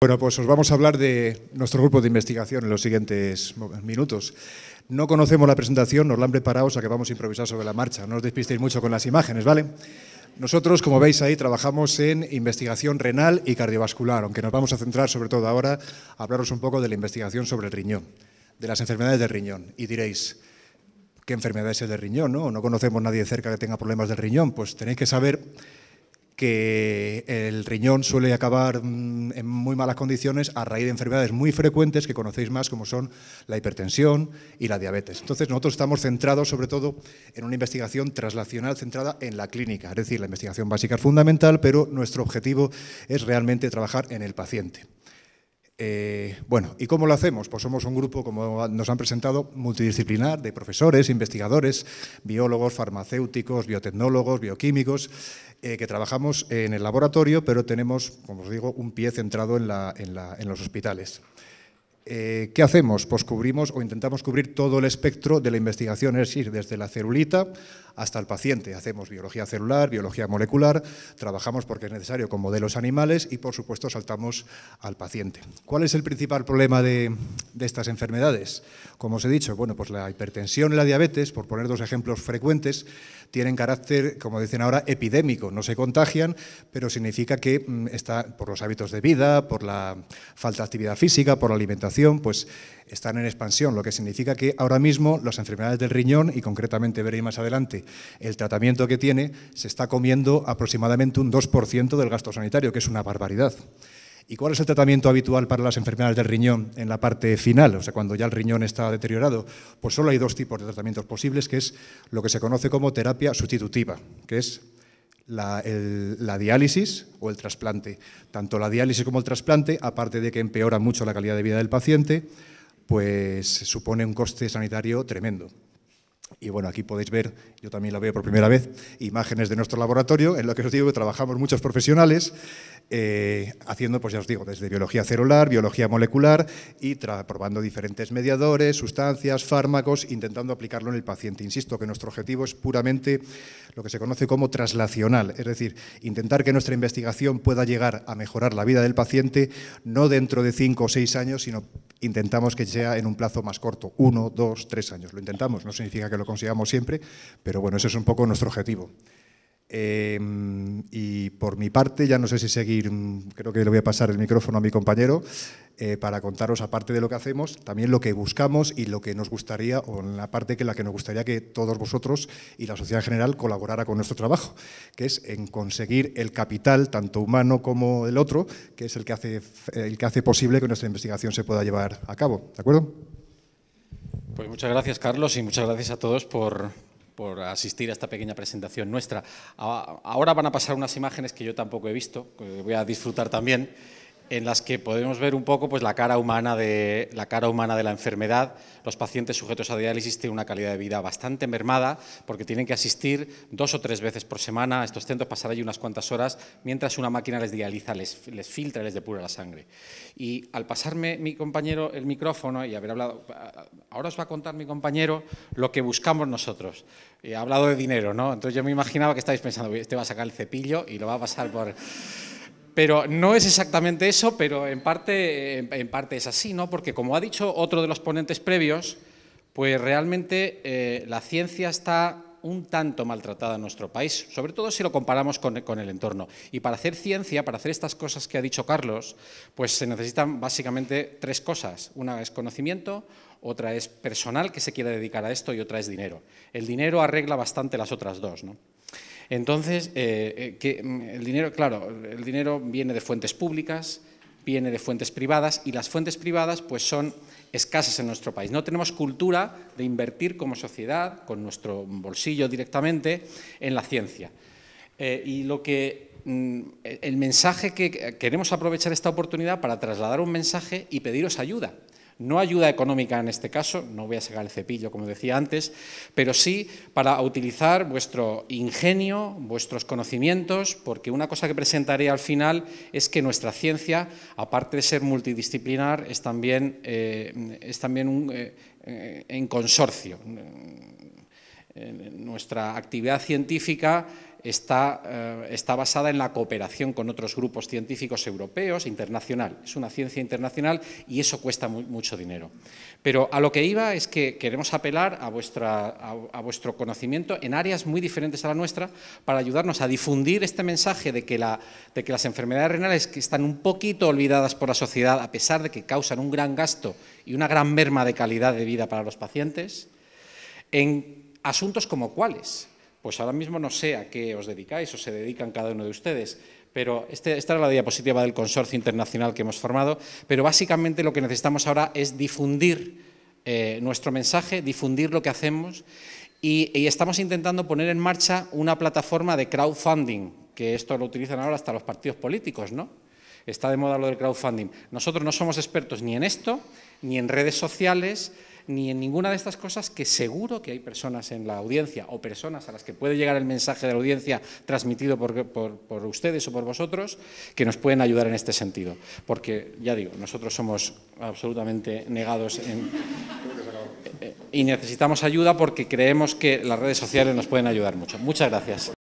Bueno, pues os vamos a hablar de nuestro grupo de investigación en los siguientes minutos. No conocemos la presentación, nos la han preparado, o sea que vamos a improvisar sobre la marcha. No os despistéis mucho con las imágenes, ¿vale? Nosotros, como veis ahí, trabajamos en investigación renal y cardiovascular, aunque nos vamos a centrar sobre todo ahora a hablaros un poco de la investigación sobre el riñón, de las enfermedades del riñón. Y diréis, ¿qué enfermedad es el riñón? ¿No? No conocemos a nadie cerca que tenga problemas del riñón. Pues tenéis que saber que el riñón suele acabar mm, en muy malas condiciones a raíz de enfermedades muy frecuentes que conocéis más, como son la hipertensión y la diabetes. Entonces, nosotros estamos centrados sobre todo en una investigación traslacional centrada en la clínica, es decir, la investigación básica es fundamental, pero nuestro objetivo es realmente trabajar en el paciente. Eh, bueno, ¿y cómo lo hacemos? Pues somos un grupo, como nos han presentado, multidisciplinar de profesores, investigadores, biólogos, farmacéuticos, biotecnólogos, bioquímicos, eh, que trabajamos en el laboratorio, pero tenemos, como os digo, un pie centrado en los hospitales. Eh, ¿Qué hacemos? Pues cubrimos o intentamos cubrir todo el espectro de la investigación, es decir, desde la celulita hasta el paciente. Hacemos biología celular, biología molecular, trabajamos porque es necesario con modelos animales y, por supuesto, saltamos al paciente. ¿Cuál es el principal problema de, estas enfermedades? Como os he dicho, bueno, pues la hipertensión y la diabetes, por poner dos ejemplos frecuentes, tienen carácter, como dicen ahora, epidémico. No se contagian, pero significa que mm, está por los hábitos de vida, por la falta de actividad física, por la alimentación pues están en expansión, lo que significa que ahora mismo las enfermedades del riñón, y concretamente veréis más adelante el tratamiento que tiene, se está comiendo aproximadamente un 2% del gasto sanitario, que es una barbaridad. ¿Y cuál es el tratamiento habitual para las enfermedades del riñón en la parte final, o sea, cuando ya el riñón está deteriorado? Pues solo hay dos tipos de tratamientos posibles, que es lo que se conoce como terapia sustitutiva, que es la, diálisis o el trasplante. Tanto la diálisis como el trasplante, aparte de que empeora mucho la calidad de vida del paciente, pues supone un coste sanitario tremendo. Y bueno, aquí podéis ver, yo también la veo por primera vez, imágenes de nuestro laboratorio, en lo que os digo que trabajamos muchos profesionales, eh, haciendo, pues ya os digo, desde biología celular, biología molecular y probando diferentes mediadores, sustancias, fármacos, intentando aplicarlo en el paciente. Insisto que nuestro objetivo es puramente lo que se conoce como traslacional, es decir, intentar que nuestra investigación pueda llegar a mejorar la vida del paciente, no dentro de cinco o seis años, sino intentamos que sea en un plazo más corto, uno, dos, tres años. Lo intentamos, no significa que lo consigamos siempre, pero bueno, ese es un poco nuestro objetivo. Em, y por mi parte, ya no sé si seguir, mm, creo que le voy a pasar el micrófono a mi compañero. Eh, para contaros, aparte de lo que hacemos, también lo que buscamos y lo que nos gustaría, o en la parte que la que nos gustaría que todos vosotros y la sociedad en general colaborara con nuestro trabajo, que es en conseguir el capital, tanto humano como el otro, que es el que hace, el que hace posible que nuestra investigación se pueda llevar a cabo. ¿De acuerdo? Pues muchas gracias, Carlos, y muchas gracias a todos por, por asistir a esta pequeña presentación nuestra. Ahora van a pasar unas imágenes que yo tampoco he visto, que voy a disfrutar también en las que podemos ver un poco pues, la, cara humana de, la cara humana de la enfermedad. Los pacientes sujetos a diálisis tienen una calidad de vida bastante mermada porque tienen que asistir dos o tres veces por semana a estos centros, pasar allí unas cuantas horas, mientras una máquina les dializa, les, les filtra, les depura la sangre. Y al pasarme mi compañero el micrófono y haber hablado, ahora os va a contar mi compañero lo que buscamos nosotros. ha hablado de dinero, ¿no? Entonces yo me imaginaba que estáis pensando, este va a sacar el cepillo y lo va a pasar por... Pero no es exactamente eso, pero en parte, es así, ¿no? Porque como ha dicho otro de los ponentes previos, pues realmente eh, la ciencia está un tanto maltratada en nuestro país, sobre todo si lo comparamos con, con, el entorno. Y para hacer ciencia, para hacer estas cosas que ha dicho Carlos, pues se necesitan básicamente tres cosas. Una es conocimiento, otra es personal que se quiera dedicar a esto y otra es dinero. El dinero arregla bastante las otras dos. ¿no? Entonces, eh, eh, mm, el dinero, claro, el dinero viene de fuentes públicas, viene de fuentes privadas y las fuentes privadas pues son escasas en nuestro país. No tenemos cultura de invertir como sociedad, con nuestro bolsillo directamente, en la ciencia. Eh, y lo que mm, el mensaje que queremos aprovechar esta oportunidad para trasladar un mensaje y pediros ayuda. No ayuda económica en este caso, no voy a sacar el cepillo como decía antes, pero sí para utilizar vuestro ingenio, vuestros conocimientos, porque una cosa que presentaré al final es que nuestra ciencia, aparte de ser multidisciplinar, es también, eh, es también un, eh, eh, en consorcio nuestra actividad científica está, eh, está, basada en la cooperación con otros grupos científicos europeos, internacional. Es una ciencia internacional y eso cuesta mucho dinero. Pero a lo que iba es que queremos apelar a, vuestra, vuestro conocimiento en áreas muy diferentes a la nuestra para ayudarnos a difundir este mensaje de que, la, de que las enfermedades renales están un poquito olvidadas por la sociedad, a pesar de que causan un gran gasto y una gran merma de calidad de vida para los pacientes, en Asuntos como cuáles. Pues ahora mismo no sé a qué os dedicáis o se dedican cada uno de ustedes, pero este, esta es la diapositiva del consorcio internacional que hemos formado, pero básicamente lo que necesitamos ahora es difundir eh, nuestro mensaje, difundir lo que hacemos y estamos intentando poner en marcha una plataforma de crowdfunding, que esto lo utilizan ahora hasta los partidos políticos, ¿no? Está de moda lo del crowdfunding. Nosotros no somos expertos ni en esto, ni en redes sociales, ni en ninguna de estas cosas que seguro que hay personas en la audiencia o personas a las que puede llegar el mensaje de la audiencia transmitido por, ustedes o por vosotros que nos pueden ayudar en este sentido. Porque, ya digo, nosotros somos absolutamente negados eh, y necesitamos ayuda porque creemos que las redes sociales nos pueden ayudar mucho. Muchas gracias.